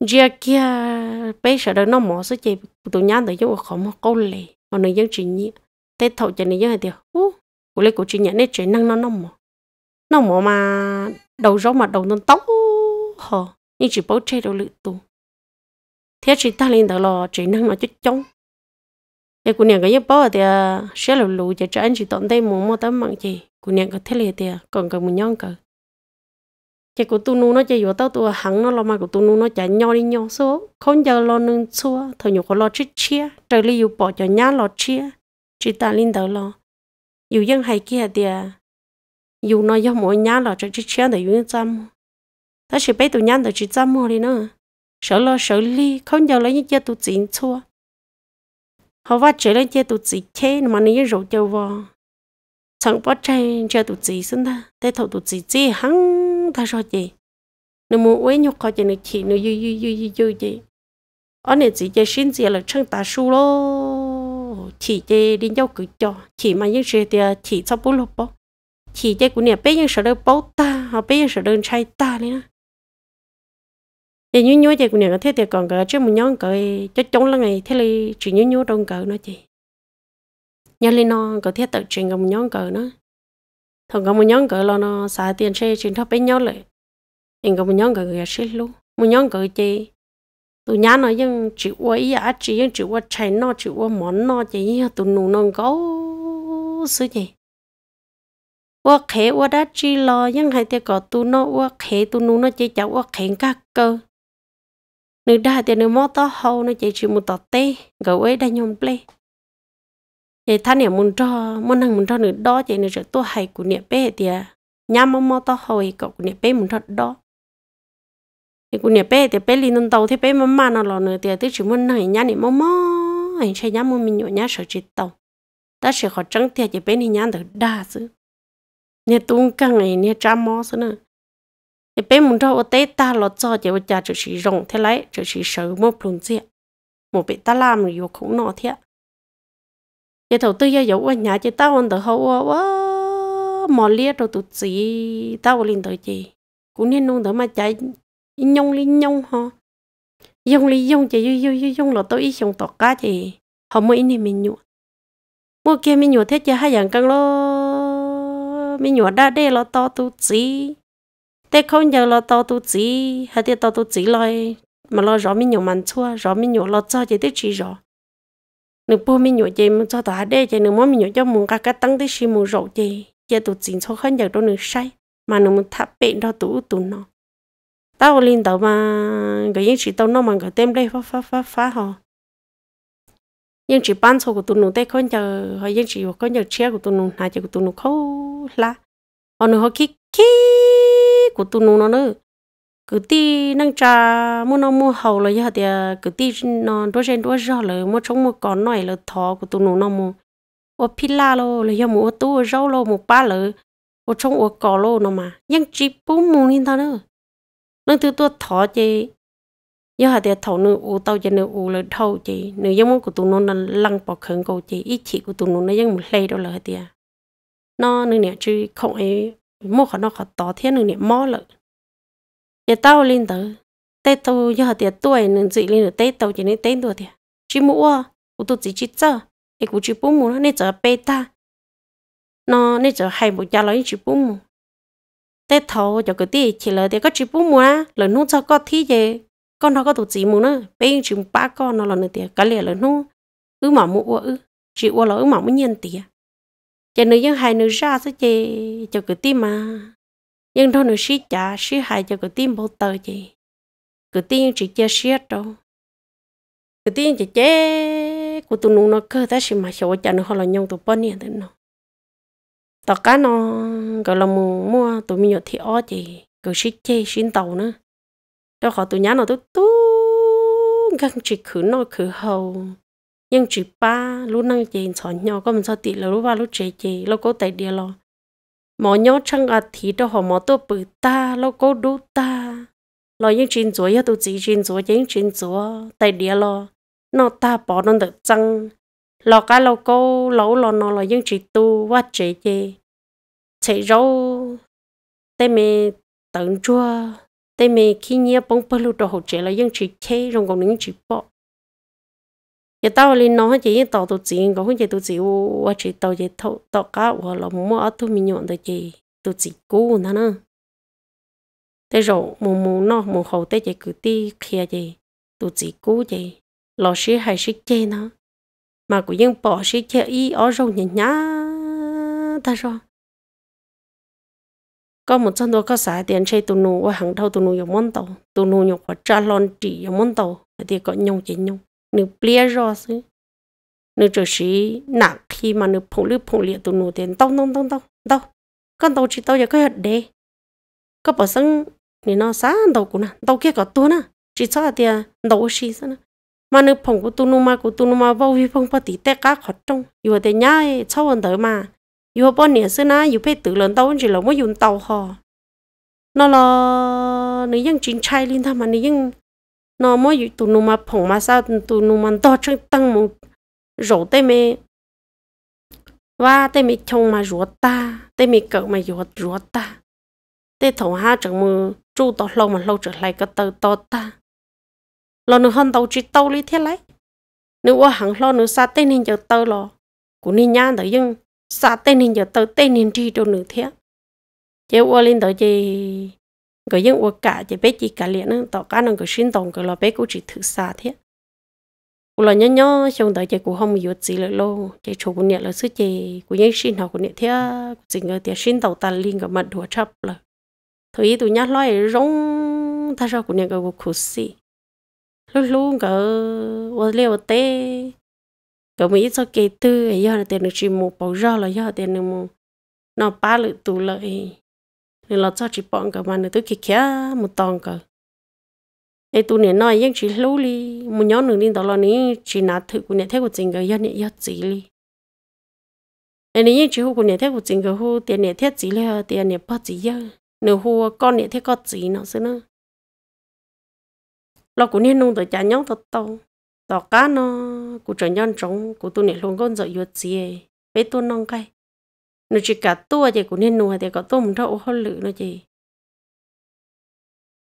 giờ kia bây giờ đời nó mỏ số chị tụi nhắn tới chỗ khó mà câu lệ mà nó dân chuyện nhỉ tết thầu cho nên dân hay thì ú, của lấy của chuyện nhắn nên chuyện năng nó nó mỏ nó mỏ mà đầu rau mà đầu nó tóc hờ nhưng chỉ bố chơi đầu lự tù thế chị ta lên đó là chuyện năng nó chút chống cái cô nàng cái giúp bố thì sẽ à, lù lù cho cho anh chị tận tay muốn mua tấm mạng gì cô nàng có thế này thì à, còn cần một nhóm cần chỉ của tu nu nó chỉ vô tao tu hẳn nó lo mà của tu nu nó chả nhau đi nhau số không giờ lo nương xua thôi nhiều có lo chít chia trời li yêu bỏ cho nhá lo chia chỉ ta linh đầu lo yêu dân hay kia thì yêu à, nó do mỗi nhá lo trời chít chia để yêu chăm ta chỉ biết tu nhá để chỉ chăm rồi đi nữa sợ lo sợ li không giờ lấy những chơi tu chín xua họ vắt chơi lấy chơi tu chín chế mà nó rượu chơi vào chẳng bắt chơi chơi tu chín xin ta để thầu tu chín chi hăng không tha sao chị nếu muốn quấy nhục khó chị nếu chị nếu yêu yêu yêu yêu yêu chị ở này chị chơi xin gì là chân ta lô chị chơi đi nhau cứ cho chị mà những chuyện thì à, chị sao bố lộp bố chị chơi của nhà bé những sợ đơn bố ta họ bé những sợ đơn trai ta đấy nè chị nhớ nhớ chị nhà có thế thì còn cái chứ một nhóm cái cho chống là ngày thế là chị nhớ nhớ đông cỡ nó chị nhớ lên nó có thế tự chuyện một nhóm cỡ nữa thằng có một nhóm cỡ là nó xả tiền xe trên tháp bên nhau lại anh có một nhóm cỡ người xe luôn một nhóm cỡ chị tụi nhá nó vẫn chịu qua ý à chị vẫn chịu qua chạy nó chịu qua món nó chị tụi nụ nó có sự gì qua khé qua đã chi lo nhưng hai tay có tụi nó qua khé tụi nụ nó chỉ cháu qua khé các cơ nếu đã thì nếu mất to hầu nó chỉ chịu một tọt tê gấu ấy đã nhom play thì thanh nè muốn cho muốn hàng muốn cho nữa đó chỉ nữa tôi hay của nè bé thì à, nhà mò mò to hồi cậu của nè bé muốn cho đó thì của nè bé thì bé lên đầu thì bé mà mà nó lò nữa thì à, tôi chỉ muốn này nhà nè mò mò anh sẽ nhà mò mình nhổ nhà sợ chết tàu ta sẽ khó trắng thì à, chỉ bé thì nhà được đa chứ nè tung căng này nè cha mò chứ nữa thì bé muốn cho ô tê ta lọt cho chỉ ô cha chỉ rộng thế lấy chỉ sợ một phần diện một bị ta làm rồi không nọ thiệt giờ đầu tư giờ dấu ở nhà chỉ tao ăn được hậu quá ờ, ờ, mò liệt rồi tụt gì tao lên tới chị cũng nên nung đỡ mà chạy nhông lên nhông ho nhông li nhông chị yêu yêu yêu là tôi ít dùng tọt cá chị họ mới nên mình nhụa mua kia mình nhụa thế chứ hai dạng căng lo mình nhụa đa đê lo to tụt gì thế không giờ lo to tụt gì hay thế to tụt gì rồi mà lo rõ mình nhụa mặn chua rõ mình nhụa lo cho chị thế chỉ rõ nếu bố mình nhổ chị muốn cho tao đây chị nếu mà mình nhổ cho mình cả cái tăng tới xí mình rộ chị giờ tụi chính số hơn giờ đâu nữa sai mà nếu muốn thắp bệnh đó tụt tụt nó tao lên tao mà cái những chị tao nó mà cái tem đây phá phá phá phá họ những chị bán số của tụi nó đây con giờ họ những chị con giờ chia của tụi nó hai chị của tụi nó khâu la họ nữa họ kí kí của tụi nó nữa cứ ti năng cha mua nó mua hầu là giờ thì à, cứ ti nó đôi chân đôi giờ là mua trống mua còn nổi là thọ của tụi nó nó mua ô pila lo là giờ mua tu rau lo mua ba là ô trống ô cỏ lo nó mà nhưng chỉ bốn mua như thế nữa nên từ tôi thọ chứ giờ hạt thì thọ nữa ô tao cho nữa ô là thâu chứ nữa giống của tụi nó nó lăng bỏ khẩn cầu chứ ít chỉ của tụi nó nó vẫn một lây đó là hạt thì à. nó nữa nè chứ không ấy mua khó nó khó tỏ thế nữa nè mò lợi giờ tao lên tới tết tao giờ tiệt tuổi nên dị lên được tết tao chỉ nên tết tuổi tiệt chỉ mua à? của tôi chỉ chỉ chờ thì của chỉ bốn mua nên chờ bê ta nó nên chờ hai bộ gia lấy chỉ bốn mua tết thầu cho cái tết chỉ là tết có chỉ bốn mua là nuôi cho có thi về con nó có tụ chỉ mua nữa bây chỉ ba con nó là nữa tiệt cái lẻ là nuôi cứ mà mua ư chỉ mua là ư mà mới nhân tiệt cho nên những hai nữ ra sẽ chơi cái tết mà nhưng thôi nữa xí chả xí hai cho cái tim bột tờ chị cái tim chỉ chơi xiết đâu cái tim chỉ chế của tụi nó cơ ta xí mà xấu chả nó họ là nhau tụi bọn này thế nó tao cá nó gọi là mua mua tụi mình nhậu thì ó gì cứ xí chơi xí tàu nữa cho họ tụi nhá nó tụi tu gần chỉ khử nó khử hầu nhưng chỉ ba lúc năng chị chọn nhau có mình sao tiệt là lúc ba lúc trẻ chị lúc có tài địa lo mỏ nhau chăng à thì đó họ mỏ tôi bự ta lo cố đủ ta lo những chuyện rồi ya tôi chỉ chuyện rồi những chuyện rồi tại địa lo nó ta bỏ nó được chăng lo cái lo cố lẩu lo nó lo những chuyện tu quá chế chế chế rau tê mê tận chua tê mê khi nhớ bông bơ lụt đồ hỗ chế là yên chuyện chế rồi còn những chuyện bỏ giờ tao lên nó chỉ tao tụt chỉ có không chỉ tụt chỉ và chỉ tao chỉ thâu tao cá hoặc là mua ở thu mình nhọn được chỉ tụt chỉ cũ nó nữa thế rồi mù mù nó mù hậu tới chỉ cứ ti kia chỉ tụt chỉ cũ chỉ lo sĩ hay sĩ chê nó mà bỏ sĩ chê ý ở râu nhả nhá ta rồi có một chân tôi có xài tiền chơi tụi nụ và hàng đầu tụi nụ dùng món tàu tụi nụ nhục và trả lon chỉ dùng món tàu thì có nhung chỉ nhung nếu bia rõ chứ nếu chỗ sĩ nặng khi mà nếu phồng lưu phồng liệt tụi nó tiền tông tông tông tông tông con tàu chỉ tàu giờ cái hạt đê có bảo sưng thì nó sáng tàu cũng nè tàu kia có tua nè chỉ cho thì tàu sĩ sao nè mà nếu phồng của tụi nó mà của tụi nó mà vô vi phong phải tỉ té cá khó trông vừa thì nhá sau hơn tới mà vừa bao nhiêu xưa na, vừa phải tự lớn tàu chỉ là mới dùng tàu họ nó là nếu dân chính trai linh tham mà nếu dân nó mới dụ tụ nó mà phồng mà sao tụ nó mà to chân tăng một rổ tay mẹ và tay mẹ chồng mà rửa ta tay mẹ cậu mà rửa rửa ta tay thầu ha chẳng mù chú tao lâu mà lâu trở lại cái tờ to ta lo nó hơn tàu chỉ tàu lý thế lấy nếu qua hàng lo nó xa tên nên giờ tờ lò, cũng nên nhá tới nhưng xa tên nên giờ tờ tên nên đi đâu nữa thế chế qua lên tới gì cái dân uất cả chỉ biết chỉ cả liền nó tao cá nó cái sinh tồn cái lo bé cũng chỉ thử xa thế cụ lo nhỏ nhỏ trong đời chỉ cũng không dụt gì lại lâu chỉ chủ cụ niệm là sư chỉ cụ nhân sinh học cụ niệm thế chỉ người tiền sinh tàu tàn liên cái mặt đùa chấp là thôi tụi nhát loay rong ta sao cụ niệm cái cụ khổ sĩ lúc luôn cái vật liệu tê cái mấy sao kê tư giờ là tiền được chỉ một bao giờ là giờ tiền được một nó ba lự tụ lại nên là cho chị bọn cả mà nữa tôi kia kia một tòng cả ai tụi nè nói những chỉ lú li một nhóm nữa đi đó là ní chỉ nát thử của nè thế của chính cái dân nè yết gì li ai nè những chỉ hú của nè thế của chính cái hú tiền nè thế gì li tiền nè bắt gì yết nè hú con nè thế có gì nó xí nữa lo của nè nông tới chả nhóm thật tàu tàu cá nó của trời nhân trống của tụi nè luôn con dở yết gì ấy bé tụi nông cái nó chỉ cả tua thì cũng nên nuôi thì có tôm đâu họ lự nó chỉ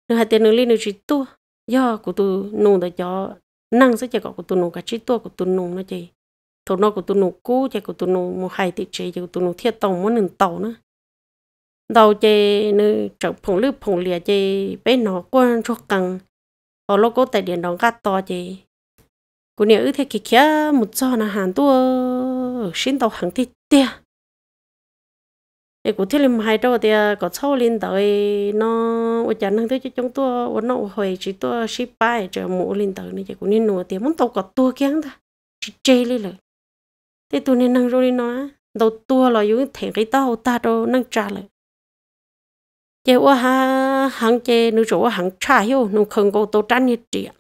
nó hai tiền nó lên nó chỉ tua do của tôi nuôi để cho năng sẽ chỉ có của tôi nuôi cả chỉ tua của tôi nuôi nó chỉ thổ nó của tôi nuôi cũ chỉ của tôi nuôi một hai tỷ chỉ của tôi nuôi thiết tàu muốn nền tàu nữa đầu chỉ nó chọn phồng lư phồng lìa chỉ bé nó quan cho căng họ lo có tài điện đóng gắt to chỉ của nhà ư thế kia một cho là hàng tua xin tàu hàng thịt tia cái cụ thể là hai đâu thì à, có sâu lên tới nó ở chân hàng tới cho chúng tôi ở nó hồi chỉ tôi ship bay cho mua lên tới này chỉ cũng nên nửa thì muốn tàu có tua kiếng ta chỉ chơi lên rồi thế tôi nên năng rồi nó đầu tua là dùng thèm cái tao ta đâu năng trả lại chế qua ha hàng chơi nữ chỗ hàng trả hiểu nữ không có tàu trả nhiệt tiền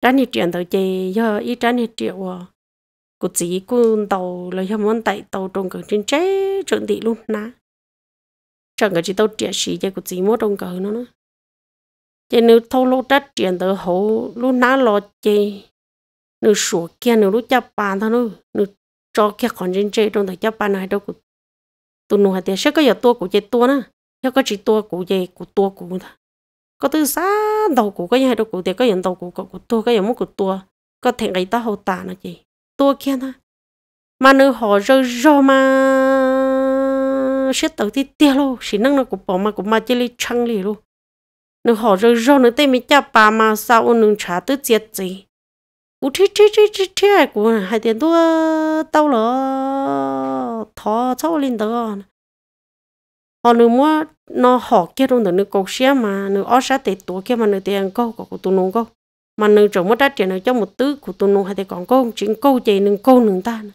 trả nhiệt tiền tới chế giờ ít trả nhiệt tiền cụ chỉ cụ tàu là cho muốn tại tàu trồng cái chân chế chuẩn bị luôn nè chẳng cái chỉ tao trẻ sĩ cho cái gì mua đông cờ nó nữa chỉ nếu thâu lô đất tiền tới hậu lúc nã lo chỉ nếu sửa kia nếu lúc chấp bàn thôi nữa nếu cho kia còn trên chơi trong thời chấp bàn này đâu cũng tụi nó hay tiền sẽ có giờ tua của chơi tua nữa cho có chỉ tua của chơi của tua của thôi, có thứ xa đầu của cái hai đầu của tiền có nhận đầu của của tua có nhận muốn của tua có thể người ta hậu tả nó chỉ tua kia ta mà nếu họ rơi rô mà nó sẽ tự thì tiêu luôn chỉ năng nó cũng bỏ mà cũng mà chỉ lấy chăng lì luôn nó họ rồi rồi nó tay mình cha bà mà sao ông nương trả tới chết gì cú chết chết chết chết ai cũng hai tiền đua tao rồi, thọ cháu lên đó họ nương mua nó họ kia luôn được nó cột xe mà nó ở sát tệ tuổi kia mà nó tiền câu của tụi nó câu mà nương trồng mất đất tiền nó cho một tứ của tụi nó hai tiền còn câu chuyện câu chạy nương câu nương ta nữa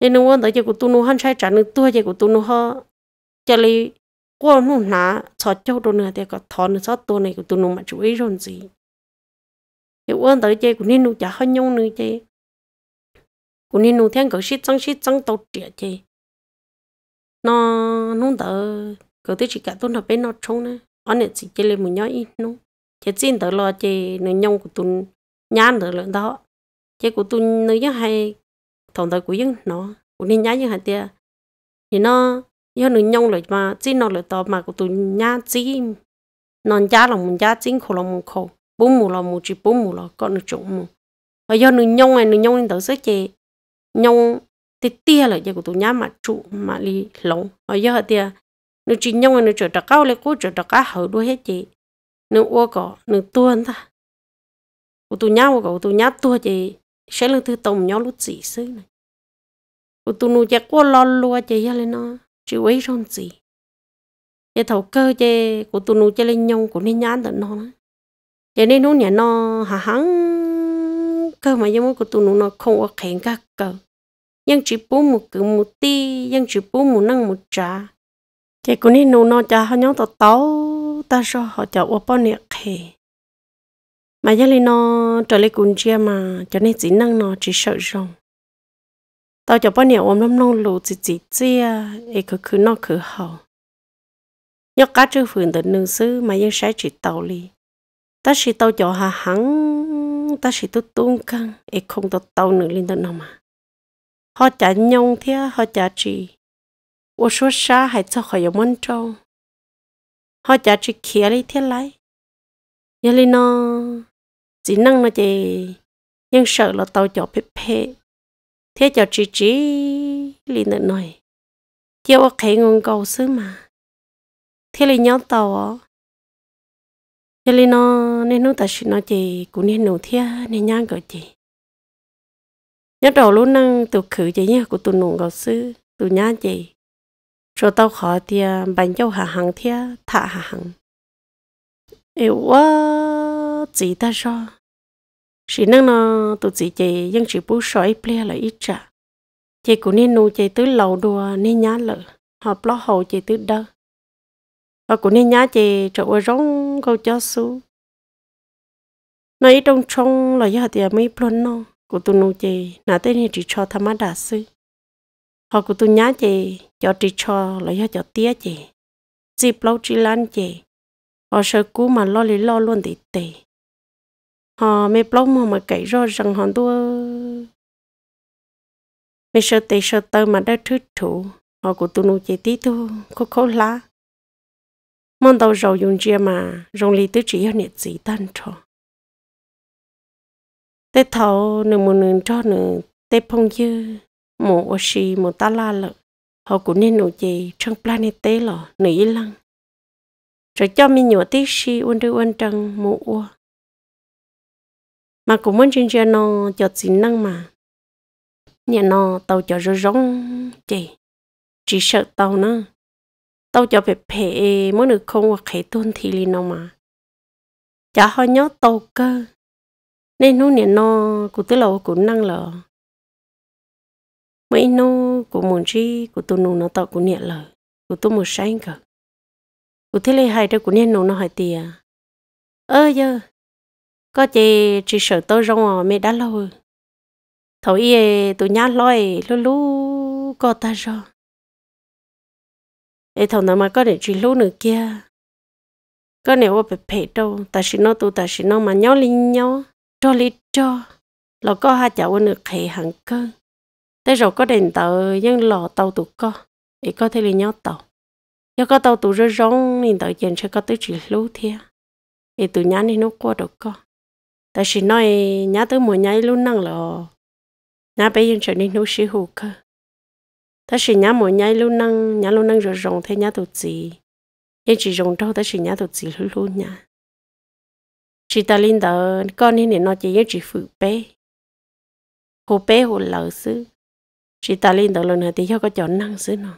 nên nó muốn tới giờ của tôi nó hắn sai trả nữa tôi giờ của tôi nó họ giờ lấy qua nó nã cho cháu đồ nữa thì có thọ nữa cho tôi này của tôi nó mà chú ý rồi gì thì quan tới giờ của nên nó chả hơi nhung nữa chứ của nên nó thằng cậu xít trăng xít trăng tàu trẻ chứ nó nó tới cậu thứ chỉ cả tôi nó bên nó trông nữa anh ấy chỉ chơi lên một nhói ít nó chỉ xin tới lo chơi nó nhung của tôi nhăn tới lượng đó chơi của tôi nữa hay thông đó của yên nó của nên nhá như hạt tia thì nó như nó nhông lại mà chỉ nó lại tao mà của tụi nhá chỉ nó nhá là mình nhá chính khổ là mình khổ bốn mù là mù chỉ bốn mù là con nó trộn mù và do nó nhông này nó nhông nên tao sẽ chê nhông thì tia là gì của tụi nhá mà trụ mà li lỏng và do hạt tia nó chỉ nhông này nó trở đặc cao lại cố trở đặc cao hơn đôi hết chị nó ô cỏ nó tuôn ta của tụi nhá của cậu tụi nhá tua chị sẽ lưng thư tổng nhau lúc gì xứ này cô tu nu chả cô lo lúa chả ya lên nó chỉ quấy rong gì chả thầu cơ chả cô tu nu chả lên nhông của nên nhãn tận nó chả nên nó nhà nó hả hắn cơ mà giống của tu nu nó không có khen các cơ nhưng chỉ bố một cử một ti nhưng chỉ bố một năng một trà chả cô nên nó nó chả họ nhóm tao tao ta cho họ chả qua bao nhiêu khen mà gia lên nó trở lại cùng chia mà cho nên chỉ năng nó chỉ sợ rồng tao cho bao nhiêu ôm lắm nông lù chỉ chỉ chia ấy cứ cứ nó cứ hậu nhóc cá chưa phun được nương sư mà dân sẽ chỉ tàu li ta chỉ tàu cho hà hắn ta chỉ tu tung căng ấy không tàu tàu nữa lên tới nào mà họ trả nhông thế họ trả chỉ ô số xa hay cho khỏi món trâu họ trả chỉ kia đi thế lại. giờ lên nó chỉ năng nó chỉ nhưng sợ là tàu cho phê phê thế cho chị chị lì nữa nói chiều ở khẽ ngon cầu xứ mà thế là nhau tàu á thế là nó nên nó ta chỉ nó chị cũng nên nụ thế nên nhang gọi chị nhớ đầu lúc năng tụ khử chị nhé của tụi nụ cầu xứ tụi nhá chị rồi tao khó thì bánh châu hạ hàng thế thả hạ hàng yêu quá chỉ ta cho chỉ năng nó tụi chỉ chị dân chỉ bố sỏi ple là ít trả chị cũng nên nuôi chị tứ lầu đùa nên nhá lợ họ lo hậu chị tứ đơ họ cũng nên nhá chị trở qua rong câu cho su nó trong trong là do thì mấy plon nó của tụi nuôi chị nãy tên thì chỉ cho tham đà sư họ của tụi nhá chị cho chỉ cho là do cho tía chị dịp lâu chỉ lan chị họ sợ cú mà lo lý lo luôn thì tệ họ ờ, mẹ plong mà mà cậy rồi rằng họ đua mẹ sợ tệ sợ tơ mà đã thứ thủ họ của tu nó chạy tí tu khó khó lá mong tàu rầu dùng chia mà rong lì tứ chỉ hơn nhẹ gì tan trò tê thầu nửa một nửa cho nửa tê phong dư một ô xì một ta la lợ họ cũng nên nổi gì trong planet tê lọ nửa lăng rồi cho mình nhỏ tí si uốn đưa uốn trăng mua ua mà cũng muốn trên gia nó cho chính năng mà nhà nó tàu cho rơ rong chị chỉ sợ tàu nó tàu cho phải phê muốn được không hoặc hệ tuân thì lên nó mà chả họ nhớ tàu cơ nên nó nhà nó cũng tới lâu cũng năng lờ mấy nó cũng muốn chi của tôi nó tàu cũng nhẹ lờ của tôi một sáng cơ của thế này hai đứa của nên nó hỏi tiền ơ giờ có chị chỉ sợ tôi rong à mẹ đã lâu thổi ye tụi nhá loi lú lú có ta rồi ê thằng nào mà có để chỉ lú nữa kia có nếu mà phải đâu ta chỉ nó tụi ta chỉ nó mà nhau linh nhau cho lý cho lò có hai cháu nữa khỉ hàng cơn thế rồi có đèn tờ nhưng lò tàu tụi co để có thể là nhau tàu do có tàu tụi rơi rong nên tàu chuyện sẽ có tới chỉ lú thế để tụi nhá nên nó qua được co ta chỉ nói nhá tới mùa nhái luôn năng lò nhá bây giờ trở nên nấu sĩ hụt cơ ta chỉ nhá mùa nhái luôn năng nhá luôn năng rồi rồng thế nhá tụt gì nhưng chỉ rồng đâu ta chỉ nhá tụt gì luôn luôn nhá chỉ ta linh đờ con nên nó chỉ nhớ chỉ phụ bé hồ bé hồ lỡ xứ chỉ ta linh đờ lần này thì cho có chọn năng xứ nó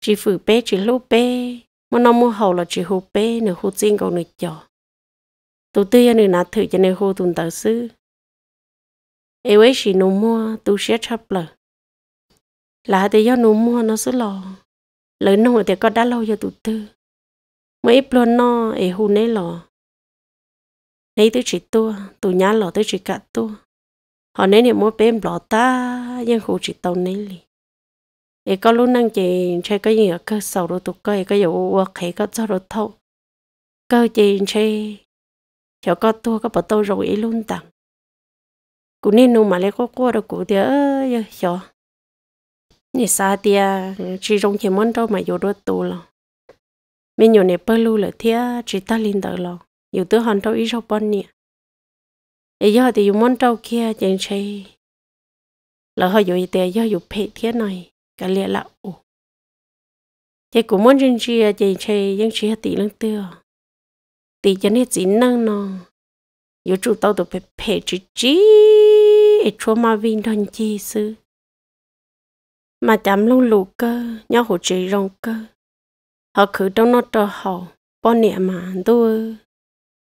chỉ phụ bé chỉ lúc bé mà nó mua hầu là chỉ hồ bé nửa hồ riêng còn nửa chọn tu tư yên nà thử cho nên hô tùng tờ sư ê ấy chỉ nụ mua tu sẽ chấp lờ là thì do nụ mua nó sư lò lời nông thì có đã lâu cho tu tư mấy ít luôn nó ê hù nấy lò nấy tới chỉ tua tu nhá lò tới chỉ cả tua họ nấy niệm mua bém lò ta dân khu chỉ tàu nấy lì ê có lúc năng chị chơi cái gì ở cơ sở rồi tụ coi cái vụ khỉ có cho rồi thâu cơ chị chơi hiểu có tua có bảo tàu rồi ấy luôn tặng cú nên nu mà lấy có qua được cú thì ơ hiểu nè xa thì chỉ rong chỉ muốn đâu mà vô đôi tu lo mình nhiều này bơ lưu là thia chỉ ta linh đỡ lo nhiều thứ hòn đâu ít rau bón nè ấy giờ thì dùng muốn đâu kia chẳng chơi là họ dùng thì giờ dùng phe thia này cái lẹ lão, ủ chỉ cũng muốn riêng chia chẳng chơi những chỉ tỷ lăng tiêu thì cho nên chỉ năng nó yo chủ tao tụi phải phải chỉ chỉ cho mà vin thân chi sư mà chạm lông lù cơ nhau hồ chỉ rong cơ họ khử trong nó cho họ bao nè mà tôi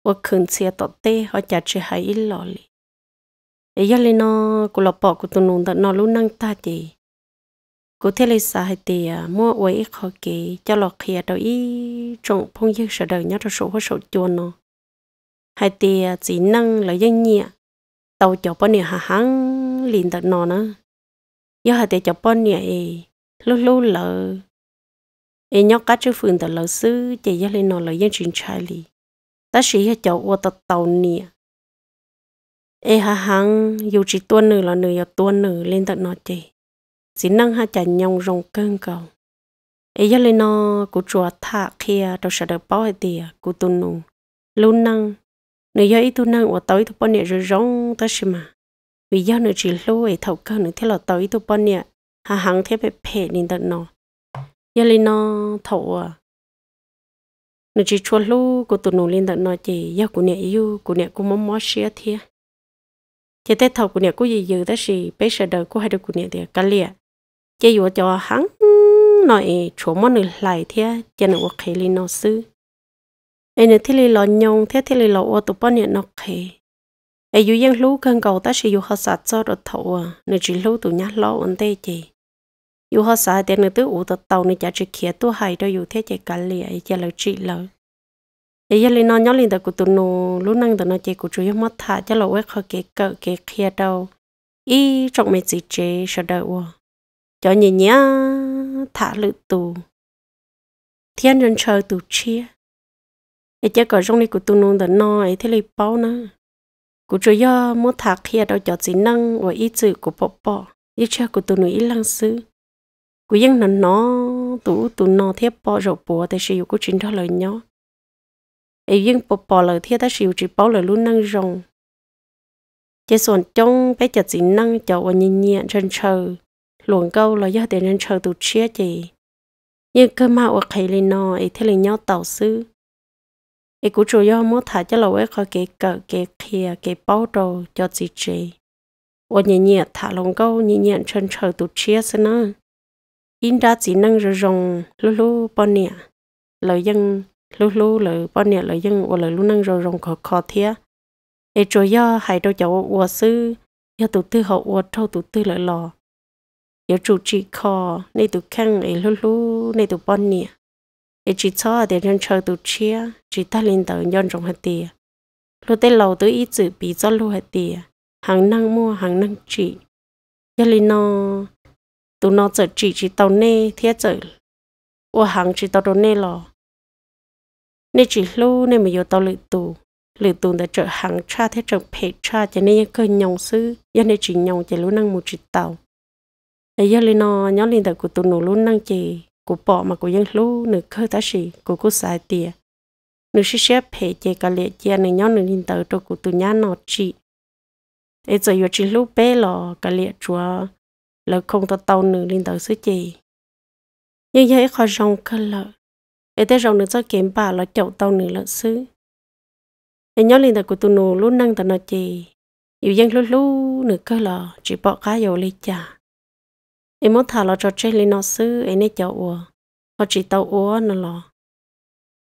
và khẩn xe tọt tê họ chả chỉ hay ít lọ lì ấy giờ lên nó cụ lọ bỏ cũng tụi nó nó luôn năng ta chỉ cô thấy là sao thì mua quay khó kì cho lọ kia đâu ý trong phong dư sợ đời nhớ cho số hoa số chuồn nó hay thì à, chỉ năng là dân nhẹ à, tàu cho bao nhiêu hàng hàng liền tận nó nữa giờ hay thì cho bao nhiêu lúc lúc lợ em nhóc cá chữ phượng tận lợ sư chỉ giờ lên nó là dân chuyện trái lì ta sĩ cho ô tàu tàu nhẹ em hàng hàng dù chỉ tuần nữa là nửa giờ tuần nữa lên tận nó chỉ chỉ năng ha chả nhong rong cơn cầu ấy giờ lên nó cú chùa thả kia đâu sợ được bao hết tiệt cụ tu nụ luôn năng nếu giờ ít tu năng ở tối tu bao nhiêu rồi rong ta xí mà vì giờ nữa chỉ lâu ấy thâu cơ nữa thế là tối tu bao nhiêu hà hàng thế phải phê nên tận nó giờ lên nó thâu à nó chỉ chua lâu cú tu nụ lên tận nó chỉ giờ cú nhẹ yêu cú nhẹ cú mong mò xía thế, thì tết thâu cú nhà cú gì giờ ta xì bây giờ đời cú hai đứa cú nhà thì cả lìa chỉ vừa cho hắn nói chỗ món này lại thế chỉ nó ok lên nó sư em này thế lo nhông thế thế là ô tô bao nhiêu nó ok em vừa yên lú cần cầu ta sẽ vừa họ sát cho được thầu à nó chỉ lú tụ nhát lo anh tê chị vừa họ sát thì nó tự ủ tụt tàu nó chả chỉ khía tu hài đâu vừa thế chỉ cả lìa chỉ là chị lời ấy giờ lên nó nhớ lên từ cụ tụi nó lúc năng từ nó chỉ cụ chủ yếu mất thả cho lỗi khó kể cỡ kể khía đâu ý trong mấy gì chế sợ đợi quá cho nhẹ nhẹ thả lự tù thiên nhân chờ tù chia để cho có trong này của tôi nôn đã no thế lấy bao nữa của cho do muốn thả kia đâu cho chỉ năng và ý chữ của bọ bọ ý cha của tôi nuôi ý lăng sư của dân nó nó tủ tủ nó thiết bọ rồi để sử dụng của chính đó lời nhó ấy dân bọ bọ lời thiết ta dụng chỉ bao lời luôn năng rồng chỉ xuân trong bé chặt chỉ năng cho và nhìn nhẹ trên trời luồng câu là do tiền nên chờ tụt chia chị nhưng cơ mà ở khỉ lên nó ấy thế là nhau tàu sư ấy cũng cho do mua thả cho lâu ấy khỏi cái cờ cái kia cái bao đồ cho chị chị ở nhẹ nhẹ thả luồng câu nhẹ nhẹ chân chờ tụt chia xem nó in đã chỉ năng rồi rồng lú lú bao nè lời dân lú lú lời bao nè lời dân ở lời lú năng rồi rồng khó khó thiệt ấy cho do hai đôi cháu ở sư do tụ tư hậu ở trâu tụ tư lại lò 有主持课，那都看哎噜噜，那都半年，哎只操的人车都车，只带领导人种下地，路在楼都一直比着路下地，hàng năng mua hàng năng chỉ, giờ li nó, tụi nó chỉ chỉ tàu nê thiết giờ, ô hàng chỉ tàu đồ nê lò, nê chỉ lu nê mà vô tàu lự tù, lự tù đã chở hàng cha thế chở phe cha, cho nên cơ nhông sư, giờ chỉ nhông chỉ lu năng mua chỉ tàu ấy giờ lên nó nhớ cụ tụ nổ luôn năng chì cụ bỏ mà cụ dân lú nửa khơi tá xì cụ cụ xài tiền nửa xí xếp hệ chè cả lệ chè này nhớ nửa tới cho cụ tụ nhá nó chị ấy giờ vừa chỉ lú bé lò cả lệ chúa là không tao tao nửa lên tới xứ chì nhưng giờ ấy khó rong cơ lợ ấy tới rong nửa cho kiếm bà là chậu tao nửa lợ xứ ấy nhớ lên cụ tụ nổ luôn năng tại nó chì yêu dân lú lú nửa cơ lò chỉ bỏ cá dầu lên chả em muốn thả lo cho chơi lên nó sư em nên cho ua họ chỉ tàu ua nó lo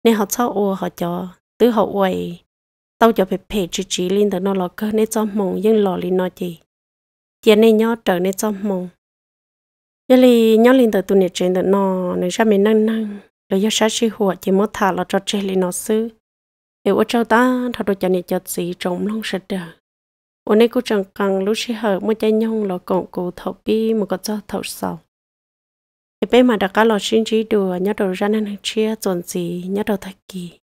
nên họ cho ua họ cho tứ họ quậy tàu cho phải phải chỉ chỉ lên tới nó lo cơ nên cho mong nhưng lo lên nó gì giờ nên nhớ trở nên cho mong giờ li nhớ lên tới tụi này trên tới nó nên sao mình năng năng rồi giờ sao chỉ hùa chỉ muốn thả lo cho chơi lên nó sư em ở châu ta thà đồ cho nên cho gì trồng long sạch được ở nơi cô chẳng cần lúc chỉ hở một chai nhông lọ cổng cụ thầu bi một cái cho thầu sầu thì bên mà đã cá lọ xin trí đùa nhớ đầu ra nên chia chuẩn gì nhớ đầu thật kỳ